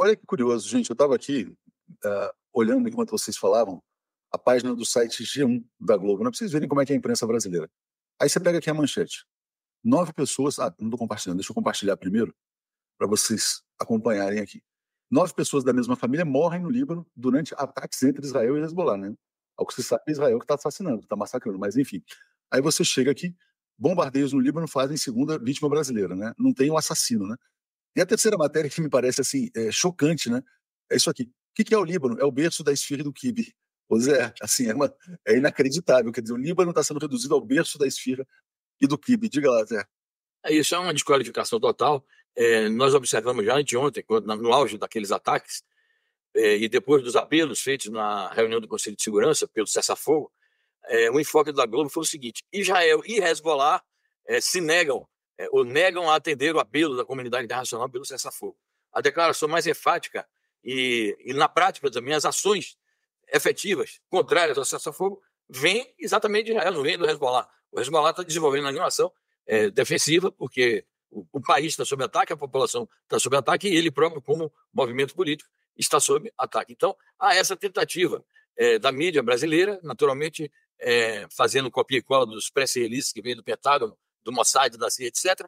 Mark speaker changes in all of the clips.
Speaker 1: olha que curioso, gente. Eu estava aqui uh, olhando enquanto vocês falavam a página do site G1 da Globo, Não né, precisa vocês verem como é que é a imprensa brasileira. Aí você pega aqui a manchete. Nove pessoas. Ah, não estou compartilhando, deixa eu compartilhar primeiro, para vocês acompanharem aqui. Nove pessoas da mesma família morrem no Líbano durante ataques entre Israel e Hezbollah, né? Ao que se sabe, é Israel que está assassinando, está massacrando, mas enfim. Aí você chega aqui, bombardeios no Líbano fazem segunda vítima brasileira, né? Não tem um assassino, né? E a terceira matéria que me parece assim é chocante, né? É isso aqui. O que é o Líbano? É o berço da esfirra do quibe. Pois é, assim, é, uma, é inacreditável. Quer dizer, o Líbano está sendo reduzido ao berço da esfirra e do quibe. Diga lá, Zé.
Speaker 2: É isso, é uma desqualificação total. É, nós observamos já ontem, quando, no auge daqueles ataques, é, e depois dos apelos feitos na reunião do Conselho de Segurança pelo cessar-fogo, é, o enfoque da Globo foi o seguinte: Israel e Hezbollah é, se negam é, ou negam a atender o apelo da comunidade internacional pelo cessar-fogo. A declaração mais enfática e, e, na prática também, as ações efetivas contrárias ao cessar-fogo vêm exatamente de Israel, não vêm do Hezbollah. O Hezbollah está desenvolvendo uma ação é, eh, defensiva, porque o, o país está sob ataque, a população está sob ataque e ele próprio, como movimento político, está sob ataque. Então, há essa tentativa é, da mídia brasileira, naturalmente é, fazendo copia e cola dos press releases que vem do Pentágono, do Mossad, da CIA, etc.,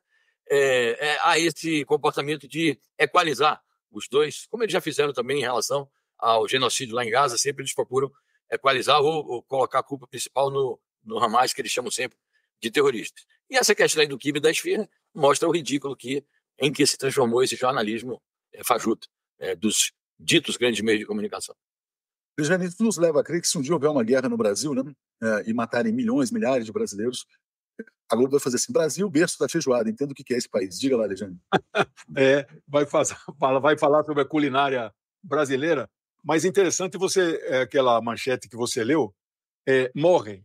Speaker 2: é, é, a este comportamento de equalizar os dois, como eles já fizeram também em relação ao genocídio lá em Gaza, sempre eles procuram equalizar ou, ou colocar a culpa principal no, no Hamas, que eles chamam sempre de terroristas. E essa questão aí do quibe da Esfirra mostra o ridículo que em que se transformou esse jornalismo é, fajuto é, dos ditos grandes meios de comunicação.
Speaker 1: Luiz isso nos leva a crer que se um dia houver uma guerra no Brasil né, é, e matarem milhões, milhares de brasileiros, a Globo vai fazer assim: Brasil, berço da feijoada. Entendo o que é esse país. Diga lá, Alexandre.
Speaker 3: é, vai, fazer, vai falar sobre a culinária brasileira. Mas interessante você é, aquela manchete que você leu. É, morrem,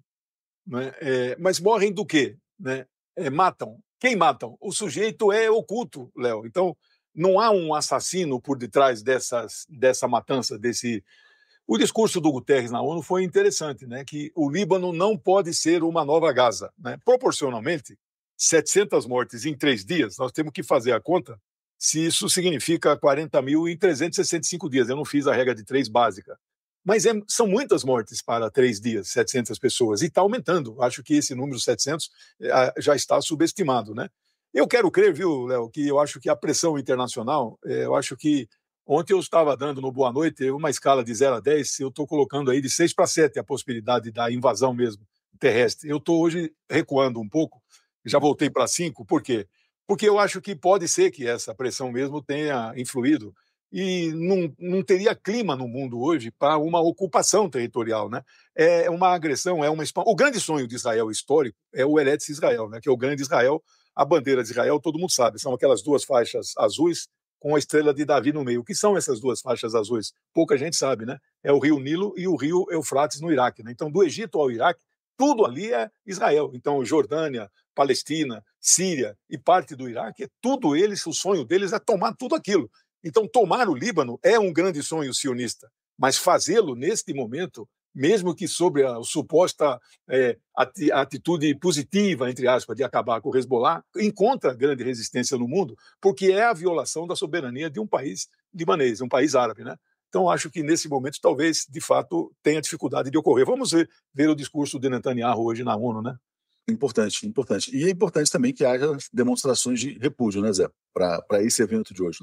Speaker 3: né? É, mas morrem do quê? Né? É, matam. Quem matam? O sujeito é oculto, Léo. Então não há um assassino por detrás dessas, dessa matança, desse o discurso do Guterres na ONU foi interessante, né? que o Líbano não pode ser uma nova Gaza. Né? Proporcionalmente, 700 mortes em três dias, nós temos que fazer a conta se isso significa 40 mil em 365 dias. Eu não fiz a regra de três básica. Mas é, são muitas mortes para três dias, 700 pessoas, e está aumentando. Acho que esse número 700 é, já está subestimado. Né? Eu quero crer, viu, Léo, que eu acho que a pressão internacional, é, eu acho que Ontem eu estava dando no Boa Noite uma escala de 0 a 10, eu estou colocando aí de 6 para 7 a possibilidade da invasão mesmo terrestre. Eu estou hoje recuando um pouco, já voltei para 5, por quê? Porque eu acho que pode ser que essa pressão mesmo tenha influído e não, não teria clima no mundo hoje para uma ocupação territorial, né? É uma agressão, é uma O grande sonho de Israel histórico é o Eretz Israel, né? Que é o grande Israel, a bandeira de Israel, todo mundo sabe, são aquelas duas faixas azuis com a estrela de Davi no meio. O que são essas duas faixas azuis? Pouca gente sabe, né? É o rio Nilo e o rio Eufrates no Iraque. Né? Então, do Egito ao Iraque, tudo ali é Israel. Então, Jordânia, Palestina, Síria e parte do Iraque, é tudo eles, o sonho deles é tomar tudo aquilo. Então, tomar o Líbano é um grande sonho sionista, mas fazê-lo neste momento mesmo que sobre a suposta é, atitude positiva, entre aspas, de acabar com o Hezbollah, encontra grande resistência no mundo, porque é a violação da soberania de um país libanês, um país árabe, né? Então, acho que nesse momento, talvez, de fato, tenha dificuldade de ocorrer. Vamos ver,
Speaker 1: ver o discurso de Netanyahu hoje na ONU, né? Importante, importante. E é importante também que haja demonstrações de repúdio, né, Zé, para esse evento de hoje.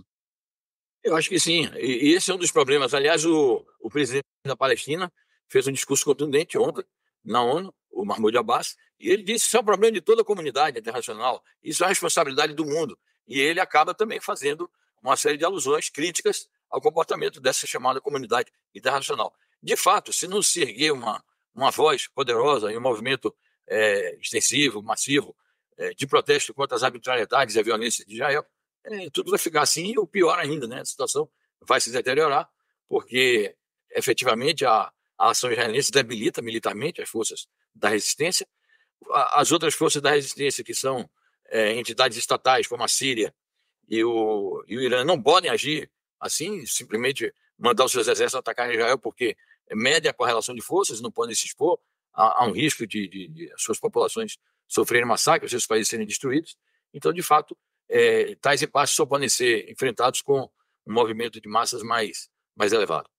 Speaker 2: Eu acho que sim. E esse é um dos problemas. Aliás, o, o presidente da Palestina fez um discurso contundente ontem na ONU, o Mahmoud Abbas, e ele disse que isso é um problema de toda a comunidade internacional, isso é a responsabilidade do mundo. E ele acaba também fazendo uma série de alusões críticas ao comportamento dessa chamada comunidade internacional. De fato, se não se erguer uma, uma voz poderosa e um movimento é, extensivo, massivo, é, de protesto contra as arbitrariedades e a violência de Israel, é, tudo vai ficar assim, ou pior ainda, né? a situação vai se deteriorar, porque efetivamente a, a ação israelense debilita militarmente as forças da resistência. As outras forças da resistência, que são é, entidades estatais, como a Síria e o, e o Irã, não podem agir assim, simplesmente mandar os seus exércitos atacar Israel, porque é média a correlação de forças, não podem se expor a, a um risco de, de, de, suas populações sofrerem massacres, seus países serem destruídos. Então, de fato, é, tais impasses só podem ser enfrentados com um movimento de massas mais, mais elevado.